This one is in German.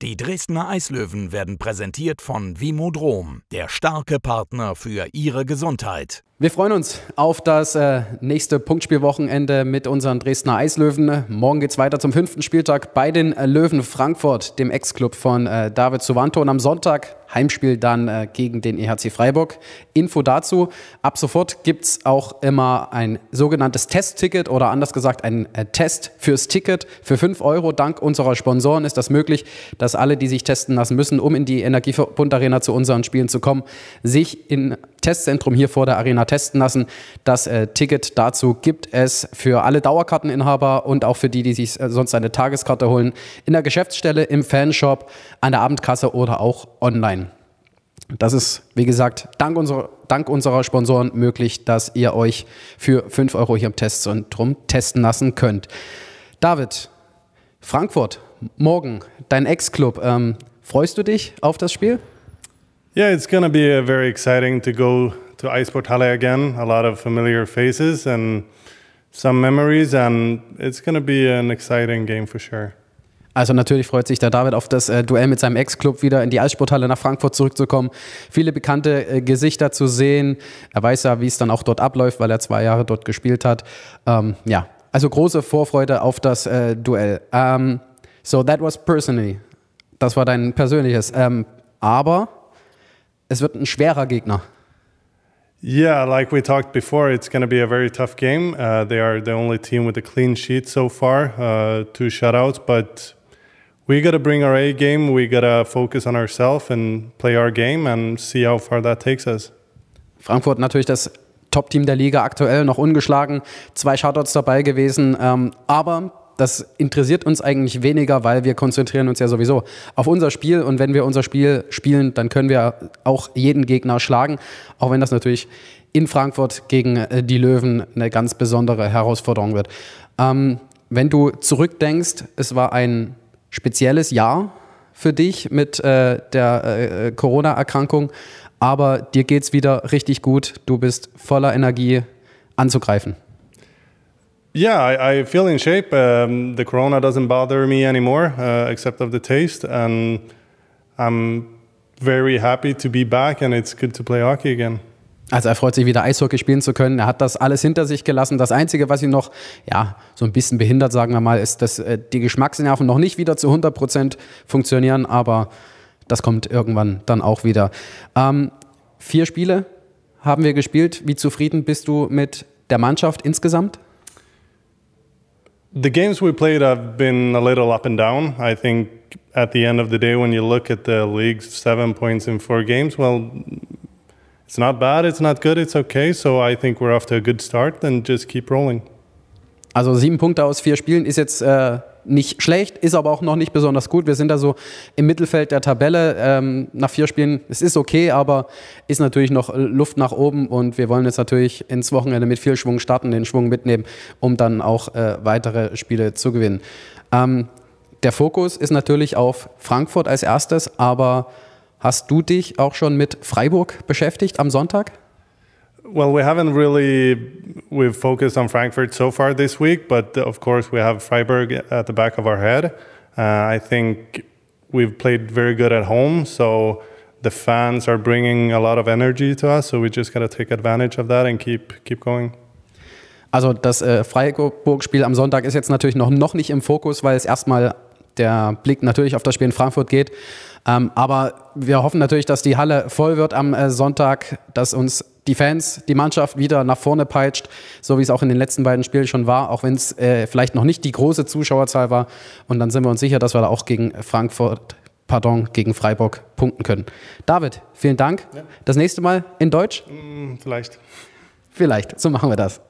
Die Dresdner Eislöwen werden präsentiert von Vimodrom, der starke Partner für Ihre Gesundheit. Wir freuen uns auf das äh, nächste Punktspielwochenende mit unseren Dresdner Eislöwen. Morgen geht es weiter zum fünften Spieltag bei den äh, Löwen Frankfurt, dem Ex-Club von äh, David Suvanto. Und am Sonntag Heimspiel dann gegen den EHC Freiburg. Info dazu. Ab sofort gibt es auch immer ein sogenanntes Testticket oder anders gesagt ein Test fürs Ticket. Für 5 Euro dank unserer Sponsoren ist das möglich, dass alle, die sich testen lassen müssen, um in die Energieverbundarena zu unseren Spielen zu kommen, sich in Testzentrum hier vor der Arena testen lassen. Das äh, Ticket dazu gibt es für alle Dauerkarteninhaber und auch für die, die sich äh, sonst eine Tageskarte holen, in der Geschäftsstelle, im Fanshop, an der Abendkasse oder auch online. Das ist, wie gesagt, dank unserer, dank unserer Sponsoren möglich, dass ihr euch für 5 Euro hier im Testzentrum testen lassen könnt. David, Frankfurt, morgen, dein Ex-Club. Ähm, freust du dich auf das Spiel? Yeah, it's going to be very exciting to go to Eisport Halle again. A lot of familiar faces and some memories, and it's going to be an exciting game for sure. Also natürlich freut sich der David auf das äh, Duell mit seinem Ex-Club wieder in die Eissporthalle nach Frankfurt zurückzukommen, viele bekannte äh, Gesichter zu sehen. Er weiß ja, wie es dann auch dort abläuft, weil er zwei Jahre dort gespielt hat. Ähm, ja, also große Vorfreude auf das äh, Duell. Um, ähm, so that was personally. Das war dein persönliches. Ähm, aber es wird ein schwerer Gegner. Yeah, like we talked before, it's going to be a very tough game. Uh, they are the only team with a clean sheet so far, uh, two shutouts. But we got to bring our A game. We got to focus on ourselves and play our game and see how far that takes us. Frankfurt natürlich das Top-Team der Liga aktuell noch ungeschlagen, zwei Shoutouts dabei gewesen. Ähm, aber das interessiert uns eigentlich weniger, weil wir konzentrieren uns ja sowieso auf unser Spiel und wenn wir unser Spiel spielen, dann können wir auch jeden Gegner schlagen, auch wenn das natürlich in Frankfurt gegen äh, die Löwen eine ganz besondere Herausforderung wird. Ähm, wenn du zurückdenkst, es war ein spezielles Jahr für dich mit äh, der äh, äh Corona-Erkrankung, aber dir geht's wieder richtig gut. Du bist voller Energie anzugreifen. Yeah, I, I feel in shape. Um, the corona doesn't bother me anymore, uh, except of the taste, and I'm very happy to be back, and it's good to play hockey again. Also er freut sich wieder Eishockey spielen zu können. Er hat das alles hinter sich gelassen. Das Einzige, was ihn noch ja so ein bisschen behindert, sagen wir mal, ist, dass äh, die Geschmacksnerven noch nicht wieder zu 100 Prozent funktionieren. Aber das kommt irgendwann dann auch wieder. Ähm, vier Spiele haben wir gespielt. Wie zufrieden bist du mit der Mannschaft insgesamt? the games we played have been a little up and down. I think at the end of the day, when you look at the league, seven points in four games, well, it's not bad, it's not good, it's okay. So I think we're off to a good start and just keep rolling. Also sieben Punkte aus vier Spielen ist jetzt äh, nicht schlecht, ist aber auch noch nicht besonders gut. Wir sind da so im Mittelfeld der Tabelle ähm, nach vier Spielen. Es ist okay, aber ist natürlich noch äh, Luft nach oben und wir wollen jetzt natürlich ins Wochenende mit viel Schwung starten, den Schwung mitnehmen, um dann auch äh, weitere Spiele zu gewinnen. Ähm, der Fokus ist natürlich auf Frankfurt als erstes, aber hast du dich auch schon mit Freiburg beschäftigt am Sonntag? Well, we haven't really we've focused on Frankfurt so far this week, but of course we have Freiburg at the back of our head. Uh, I think we've played very good at home, so the fans are bringing a lot of energy to us. So we just got to take advantage of that and keep keep going. Also das äh, Freiburg-Spiel am Sonntag ist jetzt natürlich noch, noch nicht im Fokus, weil es erstmal der Blick natürlich auf das Spiel in Frankfurt geht. Ähm, aber wir hoffen natürlich, dass die Halle voll wird am äh, Sonntag, dass uns die Fans, die Mannschaft wieder nach vorne peitscht, so wie es auch in den letzten beiden Spielen schon war, auch wenn es äh, vielleicht noch nicht die große Zuschauerzahl war. Und dann sind wir uns sicher, dass wir da auch gegen Frankfurt, pardon, gegen Freiburg punkten können. David, vielen Dank. Ja. Das nächste Mal in Deutsch? Mm, vielleicht. Vielleicht, so machen wir das.